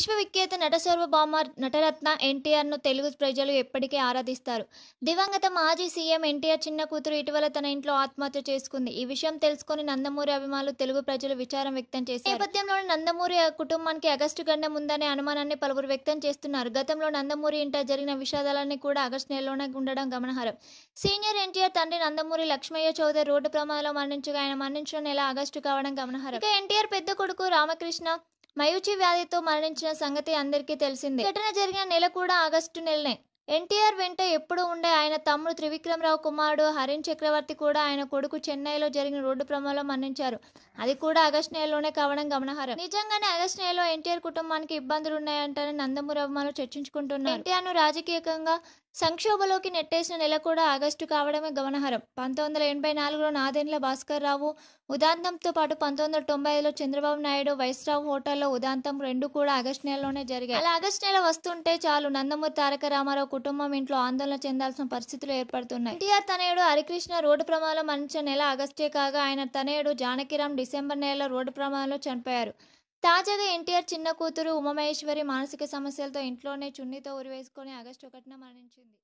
విశ్వవిఖ్యాత నటసర్వభామ నటరత్న ఎన్టీఆర్ను తెలుగు ప్రజలు ఎప్పటికీ ఆరాధిస్తారు దివంగత మాజీ సీఎం ఎన్టీఆర్ చిన్న కూతురు ఇటీవల తన ఇంట్లో ఆత్మహత్య చేసుకుంది ఈ విషయం తెలుసుకుని నందమూరి అభిమానులు తెలుగు ప్రజలు విచారం వ్యక్తం చేశారు నేపథ్యంలోని నందమూరి కుటుంబానికి అగస్టు గండం ఉందనే అనుమానాన్ని పలువురు వ్యక్తం చేస్తున్నారు గతంలో నందమూరి ఇంట జరిగిన విషాదాలన్నీ కూడా ఆగస్టు నెలలోనే ఉండడం గమనహారం సీనియర్ ఎన్టీఆర్ తండ్రి నందమూరి లక్ష్మయ్య చౌదరి రోడ్డు ప్రమాదంలో మరణించగా ఆయన మరణించిన నెల ఆగస్టు కావడం గమనహారం ఇక ఎన్టీఆర్ పెద్ద కొడుకు రామకృష్ణ మయూచి వ్యాధితో మరణించిన సంగతి అందరికీ తెలిసింది ఘటన జరిగిన నెల కూడా ఆగస్టు నెలనే ఎన్టీఆర్ వెంట ఎప్పుడూ ఉండే ఆయన తమ్ముడు త్రివిక్రమరావు కుమారుడు హరిన్ చక్రవర్తి కూడా ఆయన కొడుకు చెన్నైలో జరిగిన రోడ్డు ప్రమాదంలో మరణించారు అది కూడా ఆగస్టు నెలలోనే కావడం గమనహారం నిజంగానే ఆగస్టు నెలలో ఎన్టీఆర్ కుటుంబానికి ఇబ్బందులు ఉన్నాయంటారని నందమూరి అభిమానులు చర్చించుకుంటున్నారు ను రాజకీయంగా సంక్షోభలోకి నెట్టేసిన నెల కూడా ఆగస్టు కావడమే గమనహారం పంతొమ్మిది వందల ఎనభై నాలుగులో నాదేండ్ల భాస్కర్ రావు ఉదాంతంతో పాటు పంతొమ్మిది వందల తొంభై ఐదులో చంద్రబాబు నాయుడు వైస్రావు హోటల్లో ఉదాంతం రెండు కూడా ఆగస్టు నెలలోనే జరిగాయి అలా ఆగస్టు నెల వస్తుంటే చాలు నందమూరి తారక రామారావు కుటుంబం ఇంట్లో ఆందోళన చెందాల్సిన పరిస్థితులు ఏర్పడుతున్నాయి ఎన్టీఆర్ తనయుడు హరికృష్ణ రోడ్డు ప్రమాదంలో మరణించిన నెల ఆగస్టే కాగా ఆయన తనయుడు జానకిరామ్ డిసెంబర్ నెలలో రోడ్డు ప్రమాదంలో చనిపోయారు తాజాగా ఎన్టీఆర్ చిన్న కూతురు ఉమామహేశ్వరి మానసిక సమస్యలతో ఇంట్లోనే చున్నీతో ఉరివేసుకొని ఆగస్టు ఒకటిన మరణించింది